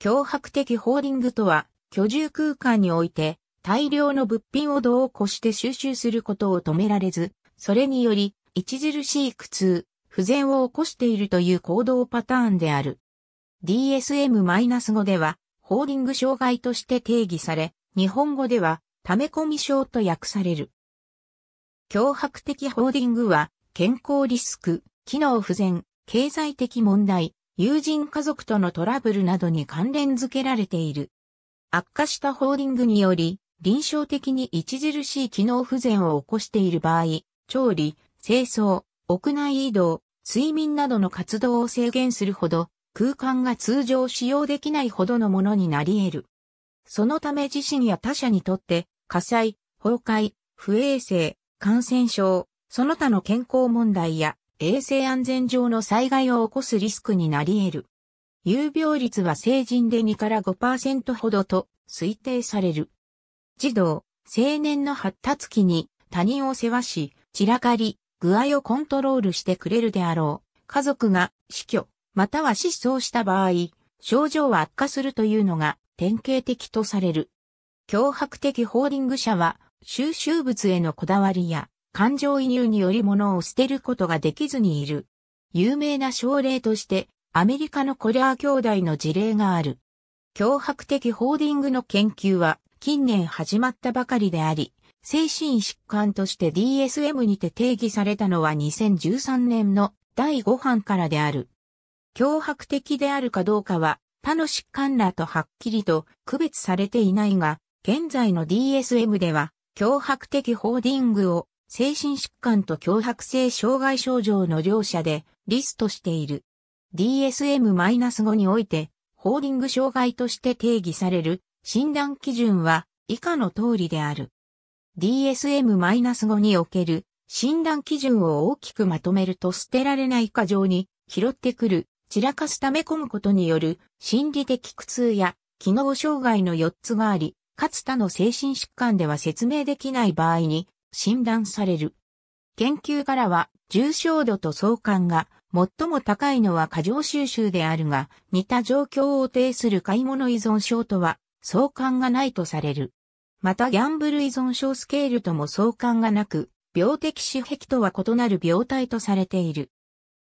脅迫的ホーディングとは、居住空間において、大量の物品を度を越して収集することを止められず、それにより、著しい苦痛、不全を起こしているという行動パターンである。DSM-5 では、ホーディング障害として定義され、日本語では、溜め込み症と訳される。脅迫的ホーディングは、健康リスク、機能不全、経済的問題、友人家族とのトラブルなどに関連づけられている。悪化したホールディングにより、臨床的に著しい機能不全を起こしている場合、調理、清掃、屋内移動、睡眠などの活動を制限するほど、空間が通常使用できないほどのものになり得る。そのため自身や他者にとって、火災、崩壊、不衛生、感染症、その他の健康問題や衛生安全上の災害を起こすリスクになり得る。有病率は成人で2から5%ほどと推定される。児童、青年の発達期に他人を世話し、散らかり、具合をコントロールしてくれるであろう。家族が死去、または失踪した場合、症状は悪化するというのが典型的とされる。脅迫的ホーディング社は収集物へのこだわりや感情移入により物を捨てることができずにいる。有名な症例として、アメリカのコリャー兄弟の事例がある。脅迫的ホーディングの研究は近年始まったばかりであり、精神疾患として DSM にて定義されたのは2013年の第5版からである。脅迫的であるかどうかは他の疾患らとはっきりと区別されていないが、現在の DSM では脅迫的ホーディングを精神疾患と強迫性障害症状の両者でリストしている。DSM-5 において、ホーディング障害として定義される診断基準は以下の通りである。DSM-5 における診断基準を大きくまとめると捨てられない過剰に拾ってくる、散らかすため込むことによる心理的苦痛や機能障害の4つがあり、かつ他の精神疾患では説明できない場合に診断される。研究からは重症度と相関が最も高いのは過剰収集であるが、似た状況を呈する買い物依存症とは相関がないとされる。またギャンブル依存症スケールとも相関がなく、病的主壁とは異なる病態とされている。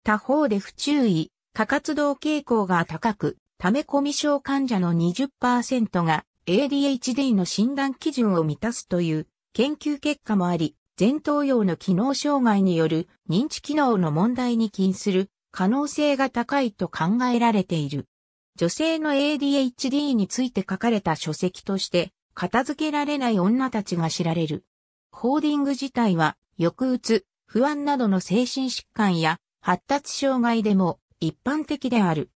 他方で不注意、過活動傾向が高く、溜め込み症患者の20%が ADHD の診断基準を満たすという研究結果もあり、前頭葉の機能障害による認知機能の問題に起因する可能性が高いと考えられている。女性の ADHD について書かれた書籍として、片付けられない女たちが知られる。ホーディング自体は、抑うつ、不安などの精神疾患や発達障害でも一般的である。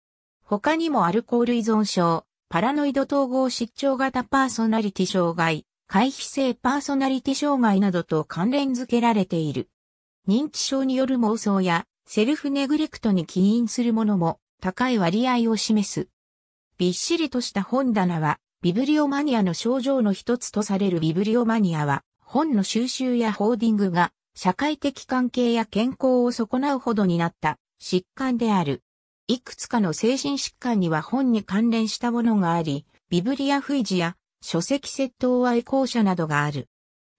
他にもアルコール依存症、パラノイド統合失調型パーソナリティ障害、回避性パーソナリティ障害などと関連づけられている。認知症による妄想やセルフネグレクトに起因するものも高い割合を示す。びっしりとした本棚はビブリオマニアの症状の一つとされるビブリオマニアは本の収集やホーディングが社会的関係や健康を損なうほどになった疾患である。いくつかの精神疾患には本に関連したものがあり、ビブリア・フイジや書籍窃盗愛好者などがある。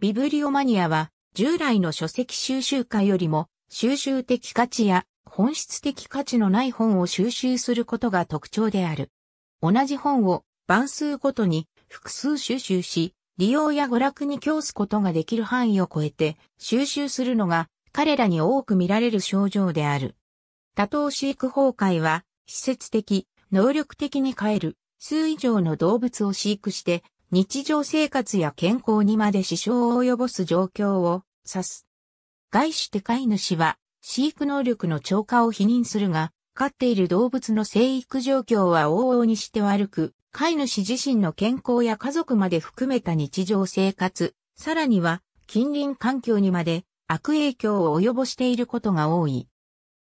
ビブリオマニアは、従来の書籍収集家よりも、収集的価値や本質的価値のない本を収集することが特徴である。同じ本を番数ごとに複数収集し、利用や娯楽に供すことができる範囲を超えて収集するのが彼らに多く見られる症状である。多頭飼育崩壊は、施設的、能力的に変える、数以上の動物を飼育して日常生活や健康にまで支障を及ぼす状況を指す。外して飼い主は飼育能力の超過を否認するが、飼っている動物の生育状況は往々にして悪く、飼い主自身の健康や家族まで含めた日常生活、さらには近隣環境にまで悪影響を及ぼしていることが多い。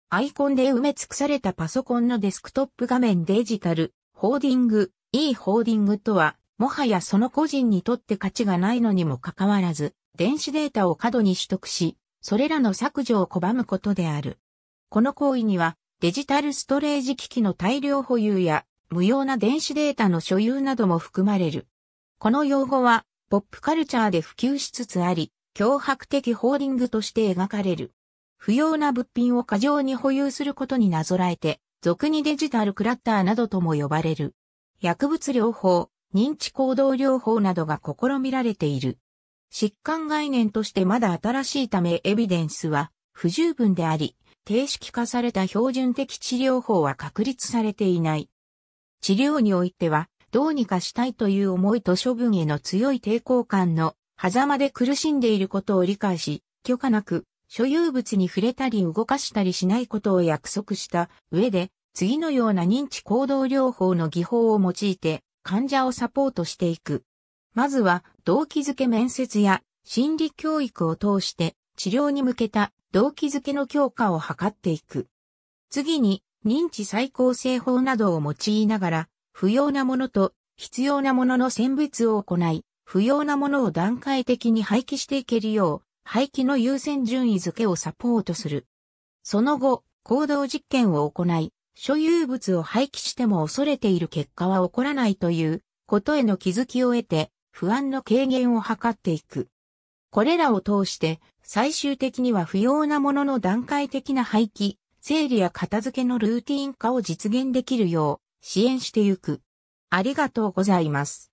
アイコンで埋め尽くされたパソコンのデスクトップ画面デジタル、ホーディング、e ホーディングとは、もはやその個人にとって価値がないのにもかかわらず、電子データを過度に取得し、それらの削除を拒むことである。この行為には、デジタルストレージ機器の大量保有や、無用な電子データの所有なども含まれる。この用語は、ポップカルチャーで普及しつつあり、脅迫的ホーディングとして描かれる。不要な物品を過剰に保有することになぞらえて、俗にデジタルクラッターなどとも呼ばれる。薬物療法、認知行動療法などが試みられている。疾患概念としてまだ新しいためエビデンスは不十分であり、定式化された標準的治療法は確立されていない。治療においては、どうにかしたいという思いと処分への強い抵抗感の狭間で苦しんでいることを理解し、許可なく所有物に触れたり動かしたりしないことを約束した上で、次のような認知行動療法の技法を用いて、患者をサポートしていく。まずは、動機づけ面接や心理教育を通して治療に向けた動機づけの強化を図っていく。次に、認知再構成法などを用いながら、不要なものと必要なものの選別を行い、不要なものを段階的に廃棄していけるよう、廃棄の優先順位付けをサポートする。その後、行動実験を行い、所有物を廃棄しても恐れている結果は起こらないということへの気づきを得て不安の軽減を図っていく。これらを通して最終的には不要なものの段階的な廃棄、整理や片付けのルーティン化を実現できるよう支援してゆく。ありがとうございます。